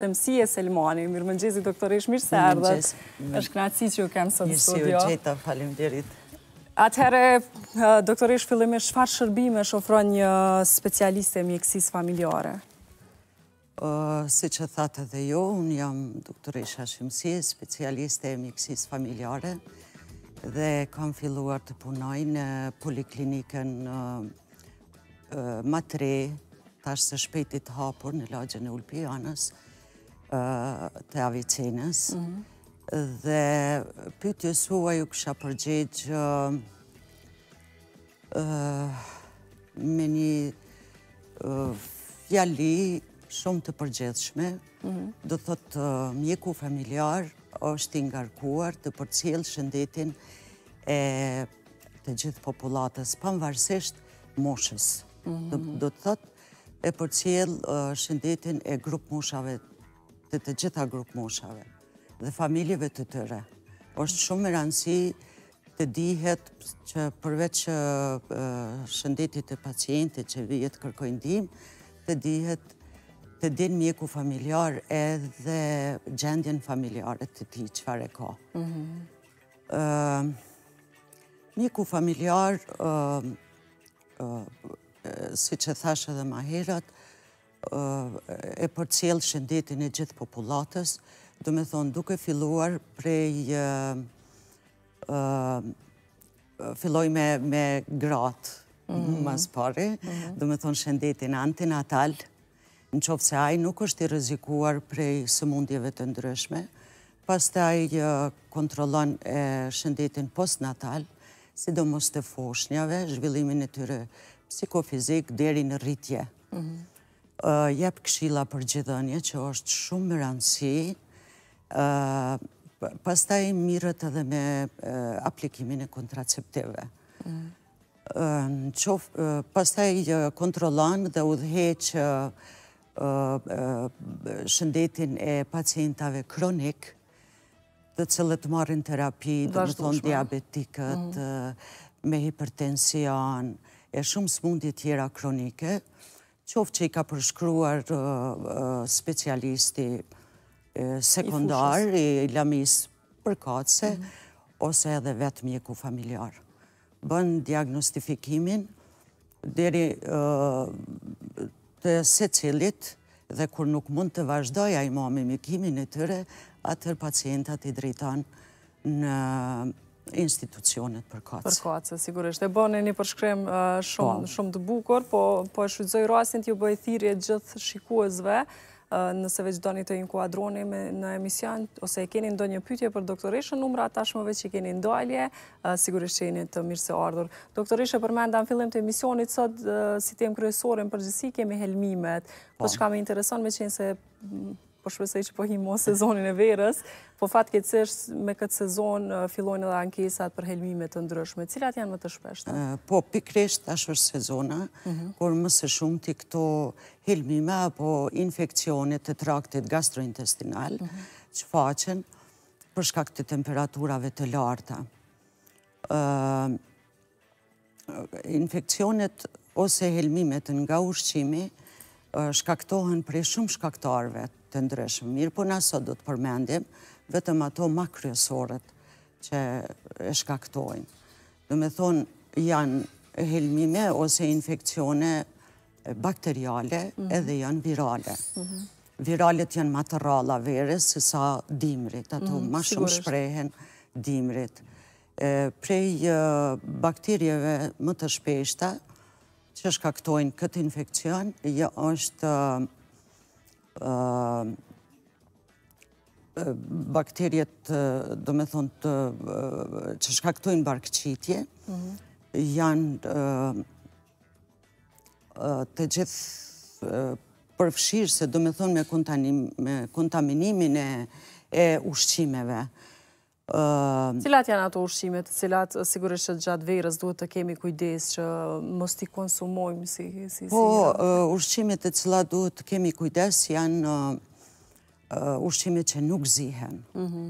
dhe mësi e Selmani, mirë më nxezi doktoresh mirë se ardhët, është këna që ju kemë sot studio. Mirë si u gjejta, falim djerit. Atëherë, eh, doktoresh fillim e shfarë shërbime shofron një specialiste e mjekësis familjare? Si që thate dhe jo, unë jam doktoresh a shëmësi, specialiste e mjekësis familjare, dhe kam filluar të punoj në poliklinikën matre, tash se shpetit hapur në lagjën e ulpianës, të avicinës, mhm. dhe pytjës huaj ju kësha përgjegjë me një fjali shumë të përgjithshme mhm. do thotë mjeku familjar është ingarkuar të përcjel shëndetin e të gjithë populatës, panvarsisht moshës. Mhm. Do thotë e përcjel shëndetin e grupë moshave të të të gjitha grupë moshave dhe familjeve të tëre. është shumë e rëndësi të dihet që përveç shëndetit të pacientit që vijet kërkojnë dim, të dihet të din mjeku familjar edhe gjendjen familjare të ti që fare ka. Mhm. Mjeku familjar, si që thashe dhe maherat, e për cilë shëndetin e gjithë populatës, dhe me thonë duke filluar prej filloj me gratë mas mhm. pare, mhm. dhe me thonë shëndetin antinatal, në qovë se ajë nuk është i rëzikuar prej së mundjeve të ndryshme, pas të ajë kontrolon e shëndetin postnatal, sidomos të foshnjave, zhvillimin e tyre psikofizik, deri në rritje. Mhm jep këshila për gjithënje që është shumë rëndësi, pastaj mirët edhe me aplikimin e kontraceptive. Pastaj kontrolan dhe që shëndetin e pacientave kronik dhe cëllët marrin terapi, dhe më thonë diabetikët, mm. me hipertension, e shumë smundit tjera kronike, dhe qoftë që i ka përshkruar uh, uh, specialisti sekundar i lamis për kace, mhm. ose edhe vetë mjeku familjar. Bën diagnostifikimin dheri uh, të se cilit dhe kur nuk mund të vazhdoj a i mami mjekimin e tëre, atër pacientat i drejtanë në institucionet për kacë. Për kacë, sigurisht. E bënë e një përshkrem uh, po. shumë të bukur, po, po e shudzoj rasin të ju bëjë thirje gjithë shikuesve, uh, nëse veç do një të inkuadroni në emision, ose e keni ndo një pytje për doktoreshë, në numra tashmëve që i keni ndalje, uh, sigurisht që i një të mirë se ardhur. Doktoreshë, për në fillim të emisionit, sot si tem kryesorin përgjësi kemi helmimet, po që ka me intereson me qenë se mm, po shpesoj që po himo sezonin e verës, po fatë me këtë sezon fillojnë edhe ankesat për helmimet të ndryshme, cilat janë më të shpeshtë? Po, pikresht ashtë sezona, kur mhm. mëse shumë të këto helmime apo infekcionit të traktit gastrointestinal, mhm. që faqen përshka këtë temperaturave të larta. Infekcionit ose helmimet nga ushqimi, shkaktohen prej shumë shkaktarve të ndryshme. Mirë, po nëso do të përmendim, vetëm ato ma kryesoret që e shkaktojnë. Dhe me thonë, janë helmime ose infekcione bakteriale mhm. edhe janë virale. Mhm. Viralet janë ma të ralla verës, se sa dimrit, ato mhm, ma shumë shprehen dimrit. Prej bakterjeve më të shpeshta, që shkaktojnë këtë infekcion, jo është bakterjet, do me thonë, që shkaktojnë barkëqitje, mhm. janë të gjithë përfshirë, se do me thonë, me kontaminimin e ushqimeve. Cilat janë ato ushqimet, cilat sigurisht që gjatë verës duhet të kemi kujdes që mos t'i konsumojmë si... Po, ushqimet e cilat duhet të kemi kujdes janë ushqimet që nuk zihen. Mhm,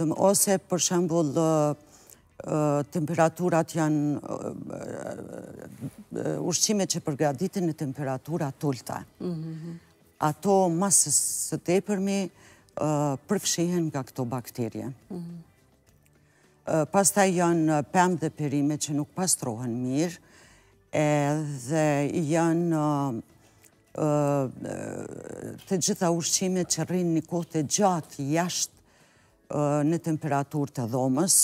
mhm. Ose, për shembol, temperaturat janë ushqimet që përgraditin e temperaturat tulta. Mhm, ato, masës së tepërmi, përfshihen nga këto bakterje. Mhm. Pastaj janë pëmë dhe perime që nuk pastrohen mirë, dhe janë të gjitha ushqime që rrinë një kohë të gjatë jashtë në temperatur të dhomës.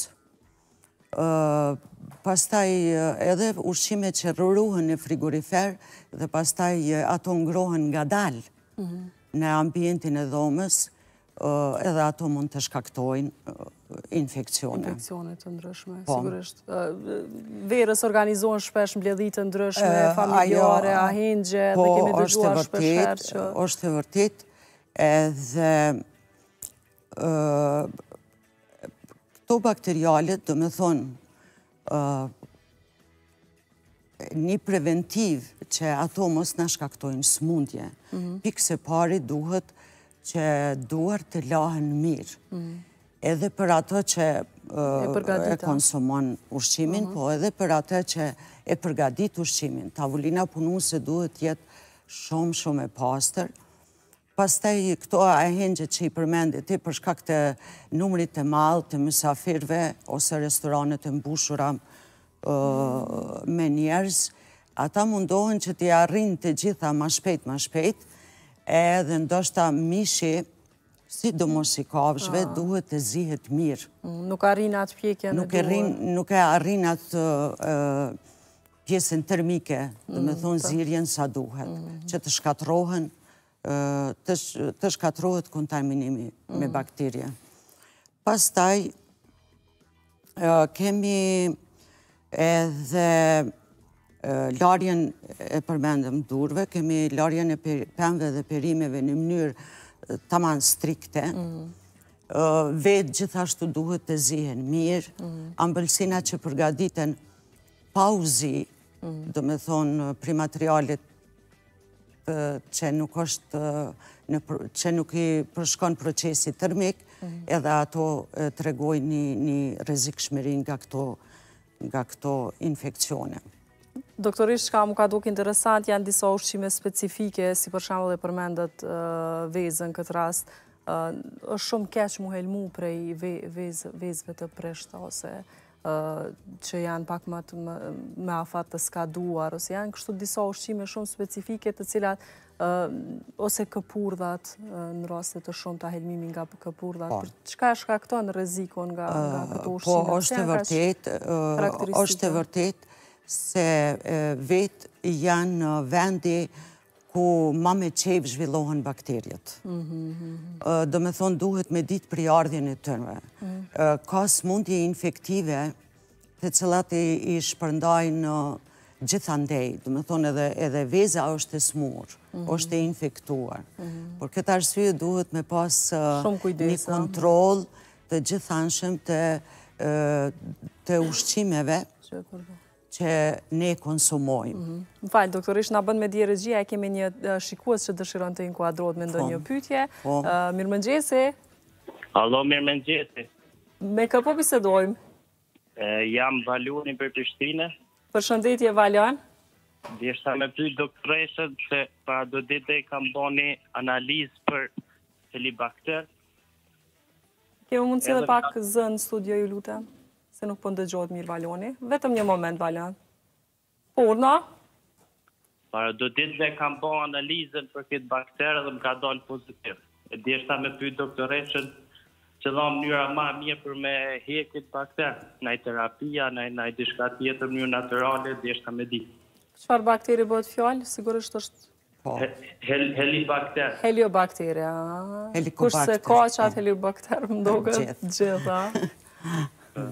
Pastaj edhe ushqime që rruruhen në frigorifer dhe pastaj ato ngrohen nga dalë mhm. në ambientin e dhomës, edhe ato mund të shkaktojnë infekcionet. Infekcionet të ndryshme, po. sigurisht. Verës organizohen shpesh mbledhit të ndryshme, familjare, ahindje, po, dhe kemi dëgjuar shpesherë që... Po, është të vërtit, edhe këto bakterialet, do me thonë, një preventiv që ato mos në shkaktojnë smundje, mhm. pikë se pari duhet të që duar të lahen mirë, mm. edhe për ato që e konsumon ushqimin, mhm. po edhe për ato që e përgadit ushqimin. Tavullina punu se duhet jetë shumë shumë e pastër, Pastaj këto ahengje që i përmendit i përshka të numrit të malë të mësafirve ose restoranet të mbushura mm. me njerës, ata mundohen që i arrin të gjitha ma shpejt, ma shpejt, edhe ndoshta mishi, si do mos i kafshve, ah. duhet të zihet mirë. Mm, nuk arrin atë pjekja në duhet? Nuk e arrin atë pjesën termike, dhe me mm, thonë po. zirjen sa duhet, mm. që të shkatrohen, të shkatrohet kontaminimi me bakterje. Pas taj, kemi edhe larjen e përmendëm durve, kemi larjen e pëmve dhe perimeve në mënyrë të manë strikte, mhm. vetë gjithashtu duhet të zihen mirë, mhm. ambëlsina që përgaditen pauzi, mhm. dhe me thonë, pri materialit që nuk është që nuk i përshkon procesi tërmik, edhe ato të regoj një rezik shmerin nga këto infekcione. Doktorisht, ka mu ka duke interesant, janë disa ushqime specifike, si për shemë dhe përmendat vezën këtë rast, është shumë keq mu helmu prej vezëve të preshtë, ose që janë pak më me afat të skaduar, ose janë kështu disa ushqime shumë specifike të cilat, ose këpurdat në rastet të shumë të helmimi nga këpurdat, po. për qëka po, është ka këto në rezikon nga këto ushqime? Po, është të vërtet, është të vërtet, se vetë janë vendi ku ma me qevë zhvillohen bakterjet. Do me thonë duhet me ditë pri ardhjën e tërme. Ka së mundje infektive të cilat i shpërndajnë gjithandej, do me thonë edhe veza është e smurë, është e infektuar. Por këtë arsye duhet me pas një kontrol të gjithanshëm të ushqimeve. e që ne konsumojmë. Mhm. Më falë, doktorisht, në bëndë me dje regjia, e kemi një shikuës që dëshiron të inkuadrot me ndo një pytje. Po. Po. Mirë më nxese? Allo, mirë më nxese. Me këpo pëse Jam valuni për pështine. Për shëndetje valuan? Dje shëta me pyjt doktoreshët se pa do dite i kam boni analiz për celibakter. Kemi mundësje dhe pak zënë studio ju lutëm se nuk po ndëgjohet mirë Valoni. Vetëm një moment, Valon. Urna? Para, do ditë dhe kam bo analizën për këtë bakterë dhe më ka dojnë pozitiv. E dhe shta me pyjtë doktoreqën që dhe më njëra ma mje për me këtë bakterë. Naj terapia, naj naj dishka tjetër njërë naturalit, dhe me di. Qëfar bakteri bëhet fjallë? Sigurisht është... Po. Helibakter. Helibakter, ja. Kushtë se ka qatë helibakter, më doke gjitha.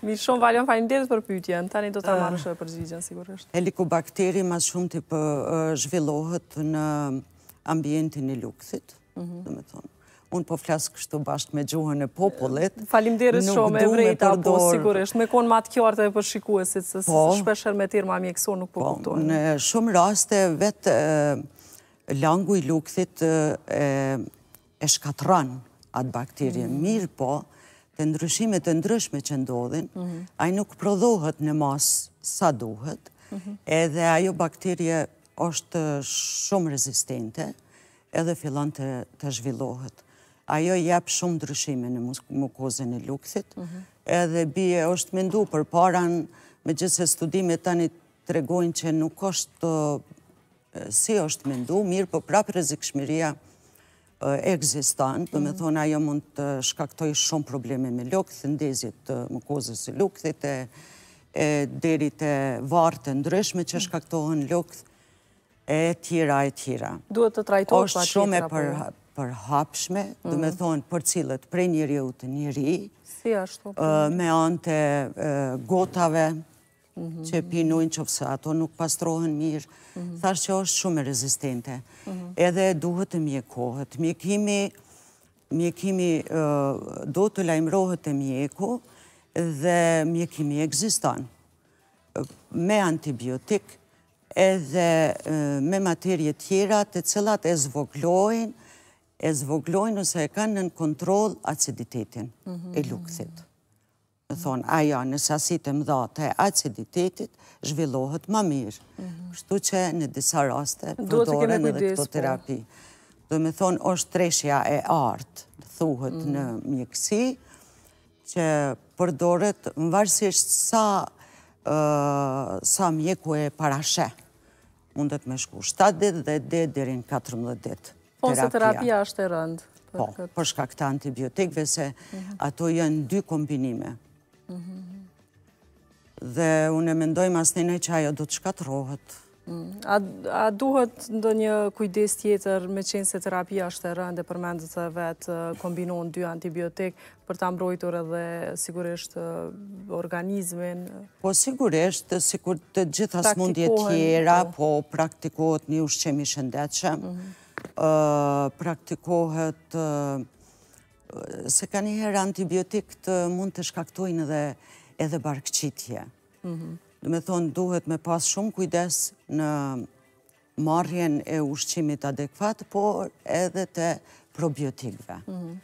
Mi shumë valion, falimderit për pytjen, tani do të ah. marrë shumë për zhvigjen, sigurisht. Helikobakteri ma shumë të për zhvillohet në ambientin e lukëthit, mhm. dhe me thonë. Unë po flasë kështu bashkë me gjuhën e popullet. Falimderit shumë e vrejta, po sigurisht, me konë matë kjartë e për shikuesit, se po. shpesher me tirë ma mjekëso nuk po, po kuptojnë. Në shumë raste, vetë langu i lukëthit e shkatran atë bakterien, mm. mirë po, të ndryshimet të ndryshme që ndodhin, mhm. ajë nuk prodohet në masë sa duhet, mhm. edhe ajo bakterje është shumë rezistente, edhe fillon të zhvillohet. Ajo jepë shumë ndryshime në mukozën e lukësit, mhm. edhe bje është mendu për paran, me gjithse studime tani të regojnë që nuk është si është mendu, mirë për po prapë rezikshmiria egzistan, eh, dhe me mm. thonë ajo mund të shkaktoj shumë probleme me lukë, thëndezit të eh, mukozës e lukë, dhe të derit e vartë të ndryshme që mm. shkaktohen lukë, e tjera, e tjera. Duhet të trajtoj pa tjera. Oshtë shumë e po jo. për hapshme, dhe me mm. thonë për cilët prej njëri u të njëri, po. eh, me ante gotave, Mhm. që e pinojnë që fësë ato nuk pastrohen mirë, mhm. thashtë që është shumë rezistente. Mhm. Edhe duhet të mjekohet. Mjekimi do të lajmërohet të mjeku dhe mjekimi egzistan. Me antibiotik edhe me materje tjera të cilat e zvoglojnë e zvoglojnë nëse e kanë në kontrol aciditetin e lukësitë thonë, aja në sasit e mdha të aciditetit, zhvillohet më mirë. Mhm. Kështu që në disa raste, përdoren edhe këto po. terapi. Do me thonë, është treshja e artë, thuhet mhm. në mjekësi, që përdoret më varsisht sa sa mjeku e parashe mundet me shku 7 dit dhe dit dirin 14 dit po terapia është e rëndë? po, përshka këta antibiotikve se mhm. ato jënë dy kombinime Dhe unë e mendoj që ajo do të shkatrohet. A duhet ndë një kujdes tjetër me qenë se terapia është e rënde për mendët të vetë kombinohen dy antibiotik për të ambrojtur edhe sigurisht organizmin? Po sigurisht, sigur të gjithas mundje tjera, po. po praktikohet një ushqemi shëndetëshem, mhm. praktikohet se ka një herë antibiotik të mund të shkaktojnë edhe edhe barkëqitje. Mhm. Dhe me thonë, duhet me pas shumë kujdes në marjen e ushqimit adekvat, por edhe të probiotikve. Mhm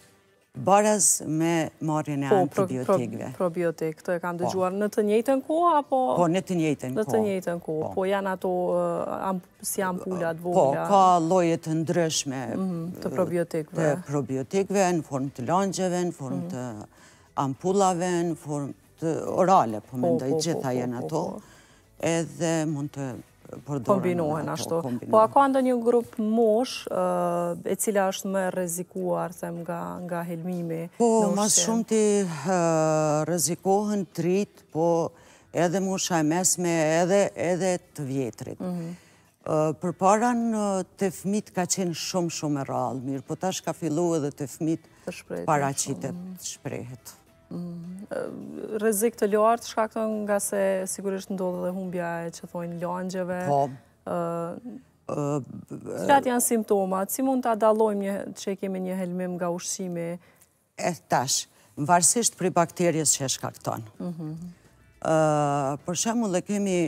baraz me marrën e antibiotikve. Po, probiotik, të e kam po. dëgjuar në të njëjtën ko, apo... Po, në të njëjtën ko. Në të njëjtën ko, po. po janë ato eh, si ampullat, vojla... Po, ka lojet ndryshme... Të ndryshme mhm, Të eh, probiotikve, në formë të lanqeve, në formë mhm. të ampullave, në formë të orale, po, po mendoj gjitha janë ato, edhe mund të kombinohen ashtu. Po, a ka ndë një grup mosh e cila është më rezikuar nga helmimi? Po, mas shumë ti rezikohen të rritë, po edhe mosha e mesme, edhe të vjetrit. Mhm. Për paran, të fmit ka qenë shumë shumë e rralë, mirë, po tash ka fillu edhe të fmit paracitet shprehet. Mm. rëzik të lartë shkakton nga se sigurisht ndodhë dhe humbja e që thojnë lëngjeve. Po. Qëllat janë simptomat? Si mund të adalojmë që kemi një helmim nga ushqimi? E tash, më varsisht për i bakterjes që e shkakton. Mhm. Për shemë dhe kemi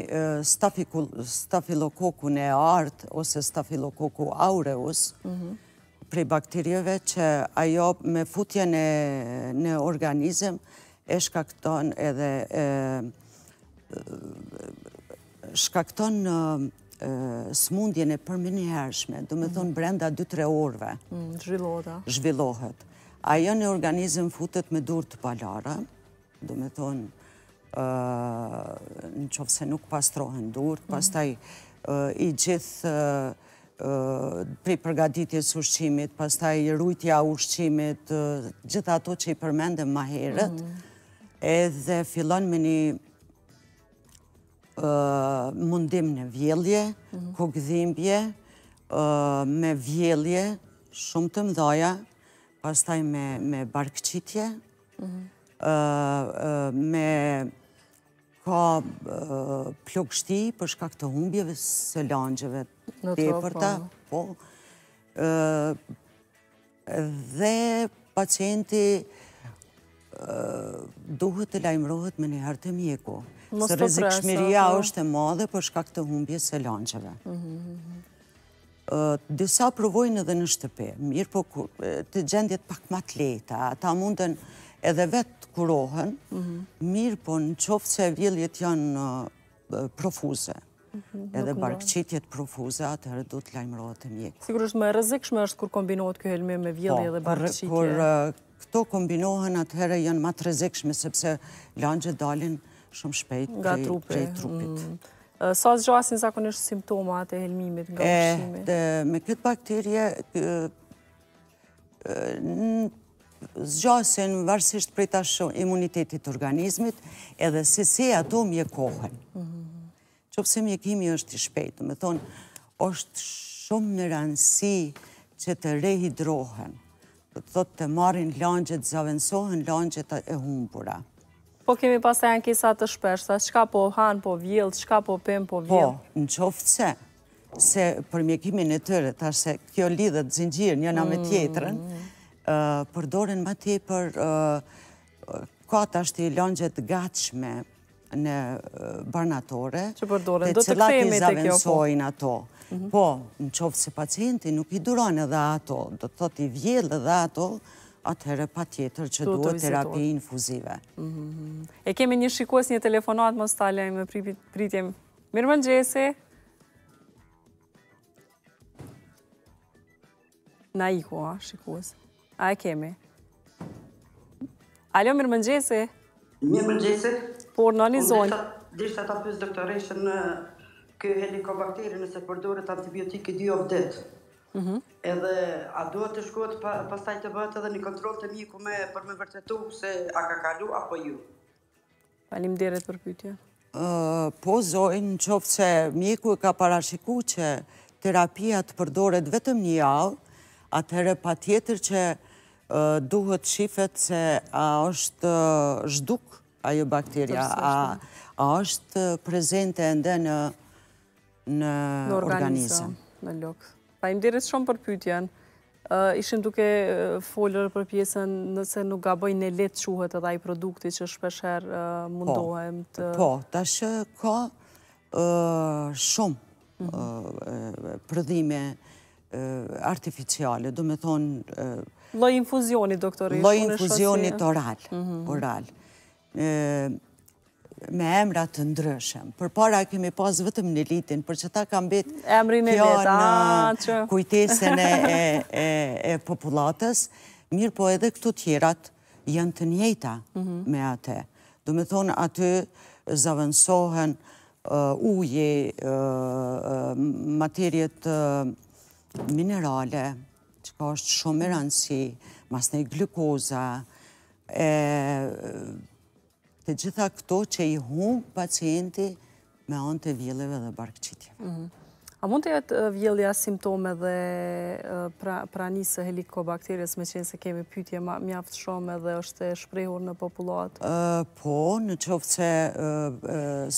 stafilokokun e artë ose stafilokoku aureus, mhm, prej bakterieve që ajo me futje në organizm e shkakton edhe shkakton në smundjene përmini hershme, du me mhm. thonë brenda 2-3 orve. Mm, zhvillohet. Zhvillohet. Ajo në organizm futet me dur të palara, du me thonë në qovë se nuk pastrohen dur, mhm. pastaj i gjithë prej përgaditjes ushqimit, pastaj rujtja ushqimit, gjitha ato që i përmendem ma herët, mm. edhe fillon me një mundim në vjelje, mm. kukëdhimbje, me vjelje shumë të mdoja, pastaj me barkëqitje, mm. me ka plokështi për këtë humbjeve së lanqeve të të përta. Po. Po, dhe pacienti duhet të lajmërohet me një hartë mjeku. Së rezikë shmiria po. është e madhe për këtë humbje së lanqeve. Mhm, mhm, mhm. Disa provojnë edhe në shtëpe, mirë po të gjendjet pak matleta, Ata mundën edhe vetë kurohen, mirë po në qoftë se vjelljet janë profuze, mhm, edhe barkëqitjet profuze, atërë du të lajmërohet e mjekë. Sigur është më rëzikshme është kur kombinohet kjo helme me vjellje po, dhe barkëqitje? Kur këto kombinohen, atërë janë matë rëzikshme, sepse lanqët dalin shumë shpejt i trupit. Mm. Sa të gjasin zakonisht simptomat e helmimit nga përshime? Me këtë bakterje, në zgjasin varsisht prej tash imunitetit të organizmit edhe si se ato mjekohen. Qopse mjekimi është i shpejtë, me thonë, është shumë në rëndësi që të rehidrohen, të thotë të marin lëngjët, zavënsohen lëngjët e humbura. Po kemi pas të janë kisa të shpeshta, qka po hanë po vjellë, qka po pëmë po vjellë? Po, në qoftëse, se për mjekimin e tërë, ta se kjo lidhët zingjirë njëna me tjetërën, mm përdorin më ti për kuat ashti lëngjet gatshme në barnatore, dhe cilat i zavensojnë ato. Mhm. Po, në qovë se pacienti nuk i duronë edhe ato, do të thot i vjellë edhe ato, atëherë pa tjetër që duhet terapi infuzive. Mhm. E kemi një shikos një telefonat, më stalejmë dhe pritjem. Mirë më në gjese. Na i kua, shikos. A e kemi. Alo, mirë mëngjesi. Mirë mëngjesi. Por, në po, një zonë. Dishtë ata pysë doktoreshë në kë helikobakteri nëse antibiotikë antibiotiki 2 of 8. Mhm. Edhe a duhet të pas pastaj të bëhet edhe një kontrol të miku me për me vërtetu se a ka kalu apo ju? Falim deret për pytje. Po, zojnë, qofë që miku e ka parashiku që terapia të përdoret vetëm një alë, atëherë pa tjetër që duhet shifet se a është zhduk ajo bakteria, a është prezente ende në organizëm. Në lukë. Pa im shumë për pytjen, ishim duke folër për pjesën nëse nuk gaboj në letë quhet edhe ajë produkti që shpesher mundohem po, të... Po, ta shë ka shumë mhm. përdhime artificiale, do me thonë... Loj infuzioni, doktorisht. Loj infuzioni mhm. të oral, oral. Me emrat të ndryshem. Për para kemi pas vëtëm në litin, për që ta kam bitë... Emri në litë, ah, që... Kujtesen e populatës, mirë po edhe këtu tjerat janë të njejta mhm. me ate. Do me thonë, aty zavënsohen uje, materjet minerale, që ka është shumë e rëndësi, mas një glukoza, të gjitha këto që i humë pacienti me onë të vjeleve dhe barkëqitje. Mhm. A mund të jetë vjelja simptome dhe pra, pranisë helikobakterjes me qenë se kemi pytje mjaftë shumë dhe është shprehur në populatë? Po, në qoftë që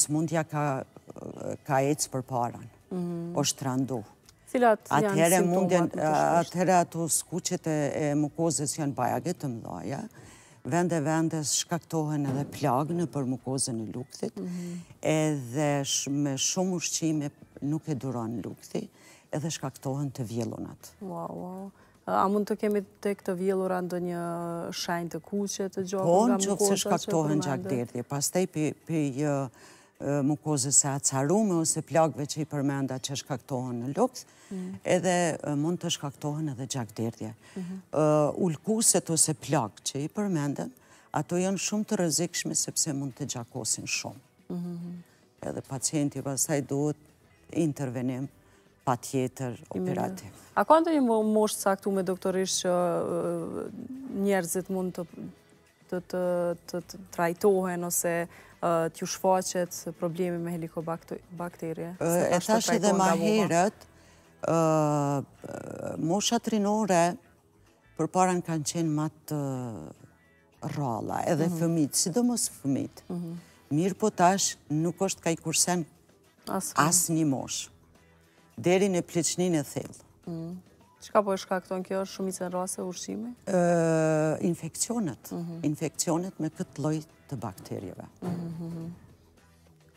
së mundja ka ecë për parën, mhm. është të randohë. Atëhere mundjen, atëhere ato skuqet e mukozës janë bajaget të mdoja, vende vendes shkaktohen edhe plagë në për mukozën e luktit, mhm. edhe me shumë ushqime nuk e duron lukti, edhe shkaktohen të vjelunat. Wow, wow. A mund të kemi të këtë vjelura ndë një shajnë të kuqe të gjokën po, nga Po, në që fëse shkaktohen gjakderdje, pas te për mukozës e acarume ose plakve që i përmenda që shkaktohen në lukës, mhm. edhe mund të shkaktohen edhe gjakderdje. Mhm. Ulkuset ose plak që i përmenda, ato janë shumë të rëzikshme sepse mund të gjakosin shumë. Mhm. Edhe pacienti pasaj duhet intervenim pa tjetër operativ. A ka ndër një mosh të saktu me doktorisht që njerëzit mund të të trajtohen ose Eh, t'ju shfaqet problemi me helikobakterje? Eh, e thashtë edhe ma herët, eh, mosha trinore për paran kanë qenë matë rralla, edhe mhm. fëmit, sidomos mos fëmit. Mhm. Mirë po tash nuk është ka i kursen asë një mosh. Deri në pleçnin e thellë. Mm. Që ka po e shkakton kjo shumicën rase ushqime? Infekcionet. Mhm. Infekcionet me këtë loj të bakterjeve. Mhm, mhm,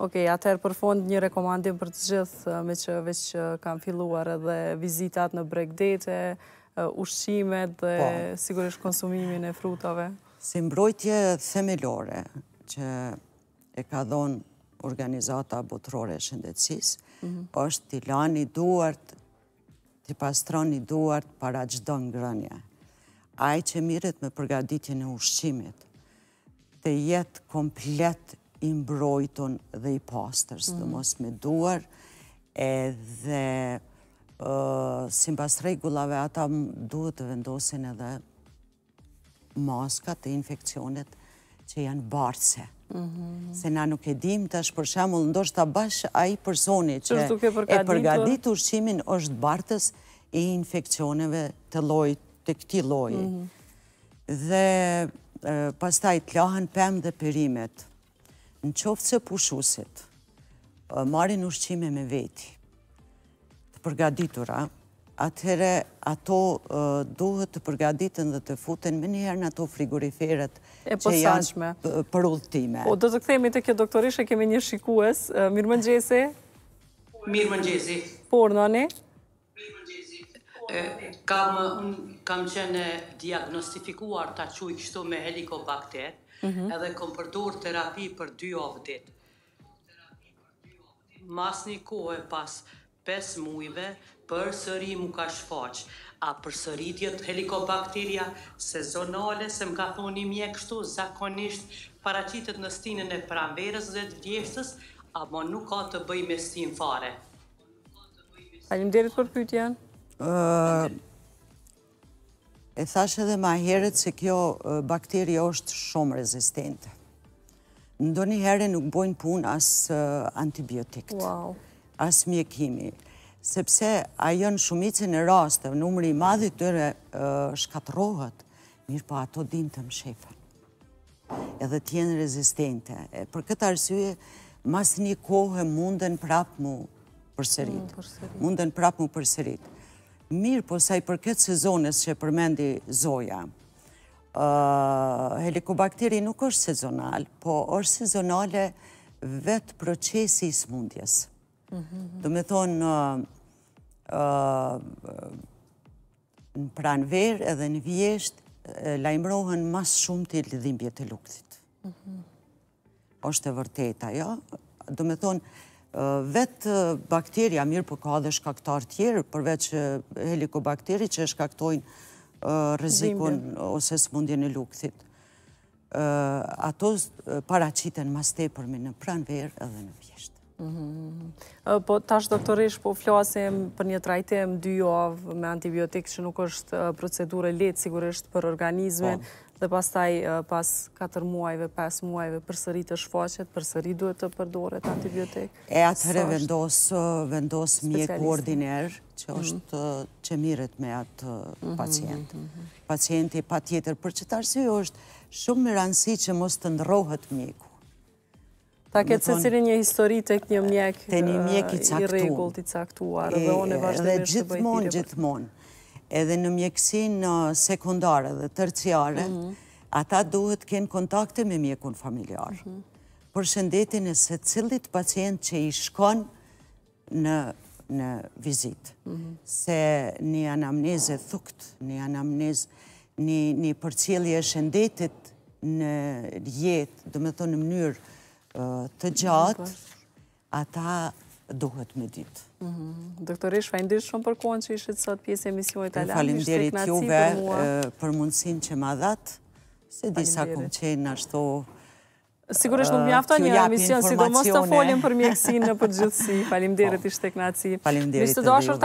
Okej, atër për fond një rekomandim për të gjithë me që veç kam filluar edhe vizitat në bregdete, ushqimet dhe po. sigurisht konsumimin e frutave. Si mbrojtje themelore që e ka dhonë organizata botërore shëndetsis, është t'i lani duart të pastroni duart para gjdo ngrënje. Aj që miret me përgaditjën e ushqimit, të jetë komplet i mbrojton dhe i pastër, mm. së të mos me duar, edhe si mbas regullave ata duhet të vendosin edhe maskat e infekcionet që janë barëse. Mhm. Se na nuk e dim të është përshemull, ndoshtë të bashkë a i personi që e përgadit të ushqimin është barëtës e infekcioneve të loj, të këti loj. Mhm. Dhe pastaj të lahën pëmë dhe përimet, në qoftë se pushusit, marin ushqime me veti, të përgaditura, atëhere ato duhet të përgaditën dhe të futen më njëherë në ato frigoriferet që janë për ullëtime. Po, do të këthejmë të kjo doktorishë, kemi një shikues, Mirë Më Mirë Më Nxese. Po, në anë Mirë Më Kam qene diagnostifikuar të quj kështu me helikobakter, mhm. edhe kom përdur terapi për dy ovë ditë. Mas një kohë e pas 5 mujve për sëri mu ka shfaq, a për sëritjet helikobakteria sezonale se më ka thoni mje kështu zakonisht paracitet në stinën e pramverës dhe të vjeshtës, a mo nuk ka të bëj me stin fare. A një derit për pyjtë janë? E thashe dhe ma heret se kjo bakteria është shumë rezistente. Ndo një herë nuk bojnë pun asë antibiotikët. Wow asë mjekimi, sepse a jënë shumicin e rastë, në umëri madhë të tëre shkatërohët, mirë po ato din të mëshefën, edhe tjenë rezistente. Për këtë arsye, mas një kohë mundën prapë mu përserit. Mm, mundën prapë mu përserit. Mirë po saj për këtë sezonës që përmendi Zoja, helikobakteri nuk është sezonal, po është sezonale vetë procesi i smundjesë. Dë me thonë, uh, uh, në pranverë edhe në vjeshtë lajmërohen mas shumë të lidhimbje të lukët. Oshë të vërteta, ja? Jo? Dë me thonë, uh, vetë bakteria, mirë për po ka dhe shkaktar tjerë, përveç helikobakteri që shkaktojnë rëzikon ose së mundjen në lukët. Ato paracitën mas tepërmi në pranverë edhe në vjeshtë. Mhm, mhm, mhm. Po, tash doktorish, po flasim për një trajtim dy javë me antibiotikë që nuk është procedurë letë sigurisht për organizmen, po. dhe pas taj pas 4 muajve, 5 muajve për sëri të shfaqet, për sëri duhet të përdoret antibiotikë. E atëre vendosë mje ordiner që është që miret me atë pacient. Pacienti pa tjetër për qëtarësi është shumë më rëndësi që mos të ndrohet mjeku. Ta këtë se cilin një histori të këtë një mjek të një mjek i regullt i caktuar dhe one vazhdimisht gjithmon, gjithmon, edhe në mjekësin sekundare dhe tërciare, mhm. ata duhet kënë kontakte me mjekun familjar. Mhm. Për shëndetin e se cilit pacient që i shkon në vizit. Mhm. Se një anamneze thukt, një anamneze, një përcjelje shëndetit në jetë, dhe me thonë në mënyrë, të gjatë, ata duhet me ditë. Mhm. Doktor Ish, fajndirë shumë për kohën që ishët sot pjesë e emisionit të lakë. Falim juve për mundësin që ma dhatë, se disa kom qenë ashtu... Sigurisht nuk mjafto një emision, si do mos të folim për mjekësin në përgjithësi. Falim derit po. tek knaci. Falim derit të